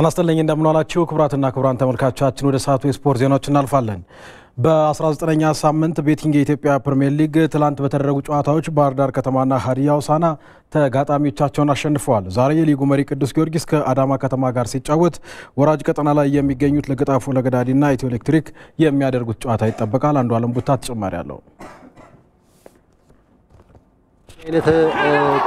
ጤና ይስጥልኝ ክብራትና ክቡራትና ክቡራን ተመልካቾቻችን፣ ወደ ሰዓቱ የስፖርት ዜናዎች እናልፋለን። በ19ኛ ሳምንት ቤቲንግ የኢትዮጵያ ፕሪምየር ሊግ ትላንት በተደረጉ ጨዋታዎች ባህር ዳር ከተማና ሀዲያ ውሳና ተጋጣሚዎቻቸውን አሸንፈዋል። ዛሬ የሊጉ መሪ ቅዱስ ጊዮርጊስ ከአዳማ ከተማ ጋር ሲጫወት፣ ወራጅ ቀጠና ላይ የሚገኙት ለገጣፉ ለገዳዲና ኢትዮ ኤሌክትሪክ የሚያደርጉት ጨዋታ ይጠበቃል። አንዱ አለም ቡታ ተጨማሪ አለው። አይነት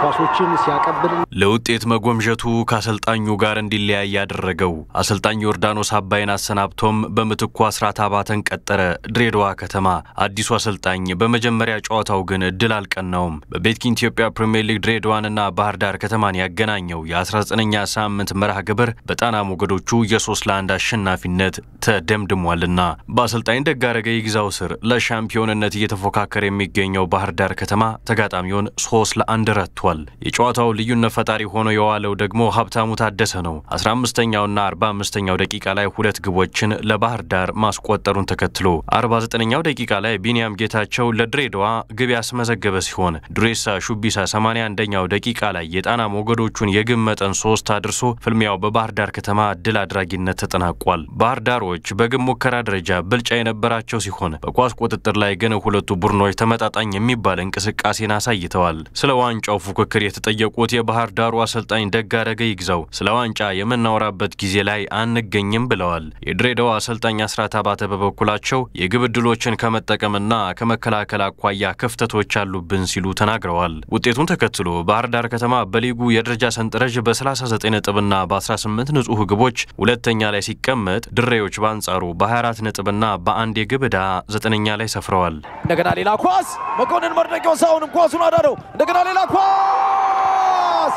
ኳሶችን ሲያቀብል ለውጤት መጎምዠቱ ከአሰልጣኙ ጋር እንዲለያይ ያደረገው አሰልጣኝ ዮርዳኖስ አባይን አሰናብቶም በምትኩ አስራት አባተን ቀጠረ። ድሬዳዋ ከተማ አዲሱ አሰልጣኝ በመጀመሪያ ጨዋታው ግን ድል አልቀናውም። በቤትኪን ኢትዮጵያ ፕሪምየር ሊግ ድሬዳዋንና ባህር ዳር ከተማን ያገናኘው የ19ኛ ሳምንት መርሃ ግብር በጣና ሞገዶቹ የሶስት ለአንድ አሸናፊነት ተደምድሟልና በአሰልጣኝ ደጋረገ ይግዛው ስር ለሻምፒዮንነት እየተፎካከረ የሚገኘው ባህር ዳር ከተማ ተጋጣሚውን ሶስት ለአንድ ረቷል። የጨዋታው ልዩነት ፈጣሪ ሆኖ የዋለው ደግሞ ሀብታሙ ታደሰ ነው። 15ኛውና 45ኛው ደቂቃ ላይ ሁለት ግቦችን ለባህር ዳር ማስቆጠሩን ተከትሎ 49ኛው ደቂቃ ላይ ቢንያም ጌታቸው ለድሬዳዋ ግብ ያስመዘገበ ሲሆን ዱሬሳ ሹቢሳ 81ኛው ደቂቃ ላይ የጣና ሞገዶቹን የግብ መጠን ሶስት አድርሶ ፍልሚያው በባህር ዳር ከተማ ድል አድራጊነት ተጠናቋል። ባህር ዳሮች በግብ ሙከራ ደረጃ ብልጫ የነበራቸው ሲሆን በኳስ ቁጥጥር ላይ ግን ሁለቱ ቡድኖች ተመጣጣኝ የሚባል እንቅስቃሴን አሳይተዋል። ተናግረዋል። ስለ ዋንጫው ፉክክር የተጠየቁት የባህር ዳሩ አሰልጣኝ ደጋረገ ይግዛው ስለ ዋንጫ የምናወራበት ጊዜ ላይ አንገኝም ብለዋል። የድሬዳዋ አሰልጣኝ አስራት አባተ በበኩላቸው የግብ ዕድሎችን ከመጠቀምና ከመከላከል አኳያ ክፍተቶች አሉብን ሲሉ ተናግረዋል። ውጤቱን ተከትሎ ባህር ዳር ከተማ በሊጉ የደረጃ ሰንጠረዥ በ39 ነጥብና በ18 ንጹህ ግቦች ሁለተኛ ላይ ሲቀመጥ፣ ድሬዎች በአንጻሩ በ24 ነጥብና በአንድ የግብ ዕዳ ዘጠነኛ ላይ ሰፍረዋል። እንደገና ሌላ ኳስ መኮንን መርደቂዎስ አሁንም ኳሱን አዳረው። እንደገና ሌላ ኳስ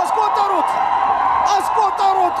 አስቆጠሩት፣ አስቆጠሩት።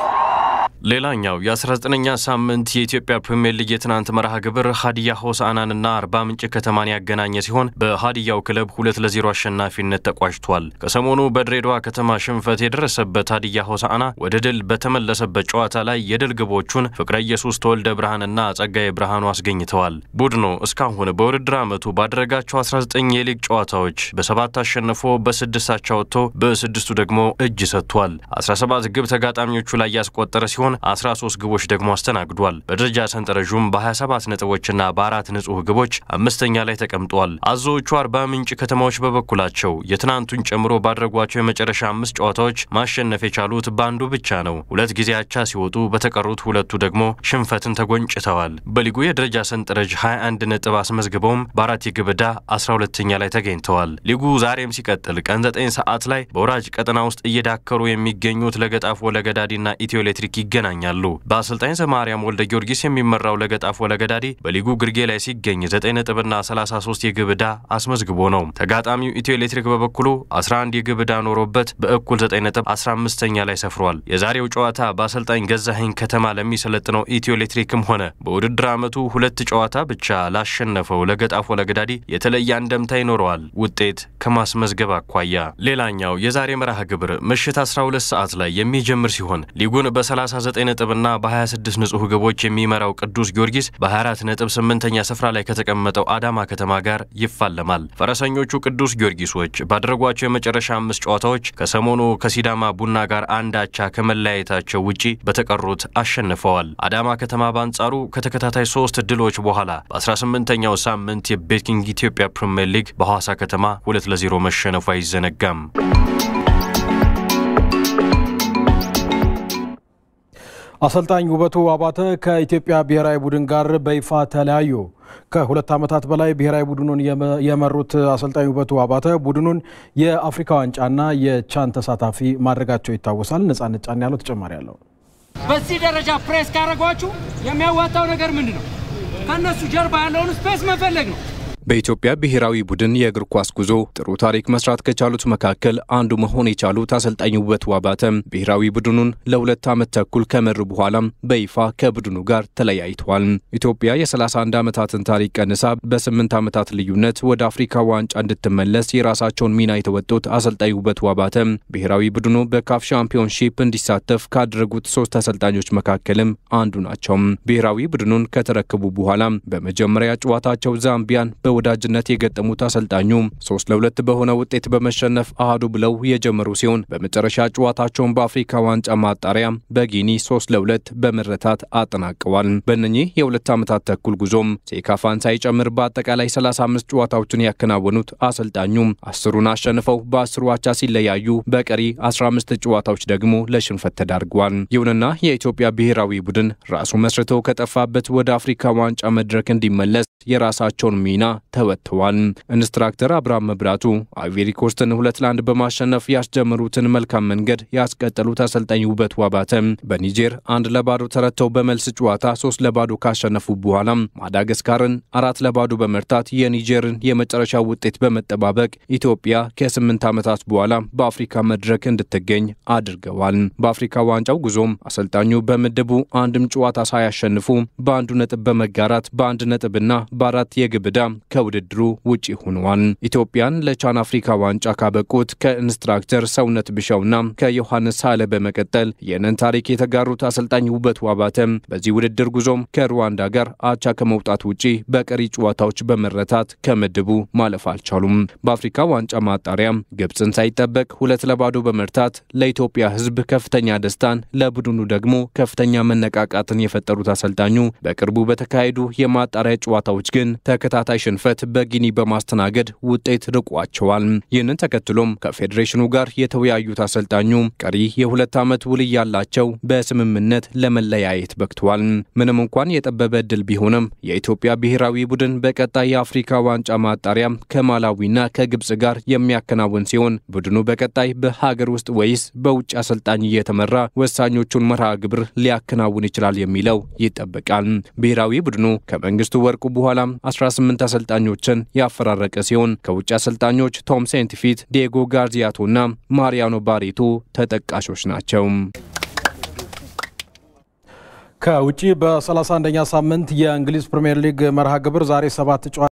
ሌላኛው የ19ኛ ሳምንት የኢትዮጵያ ፕሪምየር ሊግ የትናንት መርሃ ግብር ሀዲያ ሆሳዕናንና አርባ ምንጭ ከተማን ያገናኘ ሲሆን በሀዲያው ክለብ ሁለት ለዜሮ አሸናፊነት ተቋጭቷል። ከሰሞኑ በድሬዳዋ ከተማ ሽንፈት የደረሰበት ሀዲያ ሆሳዕና ወደ ድል በተመለሰበት ጨዋታ ላይ የድል ግቦቹን ፍቅረ ኢየሱስ ተወልደ ብርሃንና ጸጋዬ ብርሃኑ አስገኝተዋል። ቡድኑ እስካሁን በውድድር ዓመቱ ባደረጋቸው 19 የሊግ ጨዋታዎች በሰባት አሸንፎ በስድስት አቻ ወጥቶ በስድስቱ ደግሞ እጅ ሰጥቷል። 17 ግብ ተጋጣሚዎቹ ላይ ያስቆጠረ ሲሆን 13 ግቦች ደግሞ አስተናግዷል። በደረጃ ሰንጠረዡም በ27 ነጥቦችና በአራት ንጹህ ግቦች አምስተኛ ላይ ተቀምጧል። አዞዎቹ አርባ ምንጭ ከተማዎች በበኩላቸው የትናንቱን ጨምሮ ባድረጓቸው የመጨረሻ አምስት ጨዋታዎች ማሸነፍ የቻሉት በአንዱ ብቻ ነው። ሁለት ጊዜ አቻ ሲወጡ፣ በተቀሩት ሁለቱ ደግሞ ሽንፈትን ተጎንጭተዋል። በሊጉ የደረጃ ሰንጠረዥ 21 ነጥብ አስመዝግበውም በአራት የግብ ዕዳ 12ኛ ላይ ተገኝተዋል። ሊጉ ዛሬም ሲቀጥል ቀን 9 ሰዓት ላይ በወራጅ ቀጠና ውስጥ እየዳከሩ የሚገኙት ለገጣፎ ለገዳዲና ኢትዮ ኤሌክትሪክ ይገ ይገናኛሉ። በአሰልጣኝ ሰማርያም ወልደ ጊዮርጊስ የሚመራው ለገጣፎ ለገዳዲ በሊጉ ግርጌ ላይ ሲገኝ 9 ነጥብና 33 የግብ ዕዳ አስመዝግቦ ነው። ተጋጣሚው ኢትዮ ኤሌክትሪክ በበኩሉ 11 የግብ ዕዳ ኖሮበት በእኩል 9 ነጥብ 15ኛ ላይ ሰፍሯል። የዛሬው ጨዋታ በአሰልጣኝ ገዛኸኝ ከተማ ለሚሰለጥነው ኢትዮ ኤሌክትሪክም ሆነ በውድድር ዓመቱ ሁለት ጨዋታ ብቻ ላሸነፈው ለገጣፎ ለገዳዲ የተለየ አንደምታ ይኖረዋል ውጤት ከማስመዝገብ አኳያ። ሌላኛው የዛሬ መርሃ ግብር ምሽት 12 ሰዓት ላይ የሚጀምር ሲሆን ሊጉን በ39 በ19 ነጥብና በ26 ንጹህ ግቦች የሚመራው ቅዱስ ጊዮርጊስ በ24 ነጥብ ስምንተኛ ስፍራ ላይ ከተቀመጠው አዳማ ከተማ ጋር ይፋለማል። ፈረሰኞቹ ቅዱስ ጊዮርጊሶች ባደረጓቸው የመጨረሻ አምስት ጨዋታዎች ከሰሞኑ ከሲዳማ ቡና ጋር አንዳቻ ከመለያየታቸው ውጪ በተቀሩት አሸንፈዋል። አዳማ ከተማ በአንጻሩ ከተከታታይ ሶስት ድሎች በኋላ በ18ኛው ሳምንት የቤኪንግ ኢትዮጵያ ፕሪምየር ሊግ በሐዋሳ ከተማ 2 ለ0 መሸነፉ አይዘነጋም። አሰልጣኝ ውበቱ አባተ ከኢትዮጵያ ብሔራዊ ቡድን ጋር በይፋ ተለያዩ። ከሁለት ዓመታት በላይ ብሔራዊ ቡድኑን የመሩት አሰልጣኝ ውበቱ አባተ ቡድኑን የአፍሪካ ዋንጫና የቻን ተሳታፊ ማድረጋቸው ይታወሳል። ነጻነት ጫን ያለው ተጨማሪ አለው። በዚህ ደረጃ ፕሬስ ካደረጓችሁ የሚያዋጣው ነገር ምንድን ነው? ከእነሱ ጀርባ ያለውን ስፔስ መፈለግ ነው። በኢትዮጵያ ብሔራዊ ቡድን የእግር ኳስ ጉዞ ጥሩ ታሪክ መስራት ከቻሉት መካከል አንዱ መሆን የቻሉት አሰልጣኝ ውበቱ አባተም ብሔራዊ ቡድኑን ለሁለት ዓመት ተኩል ከመሩ በኋላም በይፋ ከቡድኑ ጋር ተለያይተዋል። ኢትዮጵያ የ31 ዓመታትን ታሪክ ቀንሳ በስምንት ዓመታት ልዩነት ወደ አፍሪካ ዋንጫ እንድትመለስ የራሳቸውን ሚና የተወጡት አሰልጣኝ ውበቱ አባተም ብሔራዊ ቡድኑ በካፍ ሻምፒዮንሺፕ እንዲሳተፍ ካደረጉት ሶስት አሰልጣኞች መካከልም አንዱ ናቸው። ብሔራዊ ቡድኑን ከተረከቡ በኋላ በመጀመሪያ ጨዋታቸው ዛምቢያን በ ወዳጅነት የገጠሙት አሰልጣኙ ሶስት ለሁለት በሆነ ውጤት በመሸነፍ አህዱ ብለው የጀመሩ ሲሆን በመጨረሻ ጨዋታቸውን በአፍሪካ ዋንጫ ማጣሪያ በጊኒ ሶስት ለሁለት በመረታት አጠናቀዋል። በእነኚህ የሁለት ዓመታት ተኩል ጉዞም ሴካፋን ሳይጨምር በአጠቃላይ 35 ጨዋታዎችን ያከናወኑት አሰልጣኙ አስሩን አሸንፈው በአስሩ አቻ ሲለያዩ በቀሪ 15 ጨዋታዎች ደግሞ ለሽንፈት ተዳርጓል። ይሁንና የኢትዮጵያ ብሔራዊ ቡድን ራሱ መስርተው ከጠፋበት ወደ አፍሪካ ዋንጫ መድረክ እንዲመለስ የራሳቸውን ሚና ተወጥተዋል። ኢንስትራክተር አብርሃም መብራቱ ኮስትን ሁለት ለአንድ በማሸነፍ ያስጀመሩትን መልካም መንገድ ያስቀጠሉት አሰልጣኝ ውበቱ አባተ በኒጀር አንድ ለባዶ ተረተው በመልስ ጨዋታ ሶስት ለባዶ ካሸነፉ በኋላ ማዳገስካርን አራት ለባዶ በመርታት የኒጀርን የመጨረሻ ውጤት በመጠባበቅ ኢትዮጵያ ከስምንት ዓመታት በኋላ በአፍሪካ መድረክ እንድትገኝ አድርገዋል። በአፍሪካ ዋንጫው ጉዞም አሰልጣኙ በምድቡ አንድም ጨዋታ ሳያሸንፉ በአንዱ ነጥብ በመጋራት በአንድ ነጥብና በአራት የግብዳ ከውድድሩ ውጪ ሆነዋል። ኢትዮጵያን ለቻን አፍሪካ ዋንጫ ካበቁት ከኢንስትራክተር ሰውነት ብሻውና ከዮሐንስ ሳለ በመቀጠል ይህንን ታሪክ የተጋሩት አሰልጣኝ ውበቱ አባተም በዚህ ውድድር ጉዞም ከሩዋንዳ ጋር አቻ ከመውጣት ውጪ በቀሪ ጨዋታዎች በመረታት ከምድቡ ማለፍ አልቻሉም። በአፍሪካ ዋንጫ ማጣሪያም ግብፅን ሳይጠበቅ ሁለት ለባዶ በመርታት ለኢትዮጵያ ሕዝብ ከፍተኛ ደስታን ለቡድኑ ደግሞ ከፍተኛ መነቃቃትን የፈጠሩት አሰልጣኙ በቅርቡ በተካሄዱ የማጣሪያ ጨዋታዎች ግን ተከታታይ ሽንፈ ሽንፈት በጊኒ በማስተናገድ ውጤት ርቋቸዋል። ይህንን ተከትሎም ከፌዴሬሽኑ ጋር የተወያዩት አሰልጣኙ ቀሪ የሁለት ዓመት ውል ያላቸው በስምምነት ለመለያየት በክተዋል። ምንም እንኳን የጠበበ እድል ቢሆንም የኢትዮጵያ ብሔራዊ ቡድን በቀጣይ የአፍሪካ ዋንጫ ማጣሪያ ከማላዊና ከግብፅ ጋር የሚያከናውን ሲሆን ቡድኑ በቀጣይ በሀገር ውስጥ ወይስ በውጭ አሰልጣኝ እየተመራ ወሳኞቹን መርሃ ግብር ሊያከናውን ይችላል የሚለው ይጠበቃል። ብሔራዊ ቡድኑ ከመንግስቱ ወርቁ በኋላም 18 አሰልጣኝ አሰልጣኞችን ያፈራረቀ ሲሆን ከውጭ አሰልጣኞች ቶም ሴንቲፊት፣ ዲየጎ እና ማሪያኖ ባሬቶ ተጠቃሾች ናቸው። ከውጭ በ31ኛ ሳምንት የእንግሊዝ ፕሪምየር ሊግ መርሃ ግብር ዛሬ ሰባት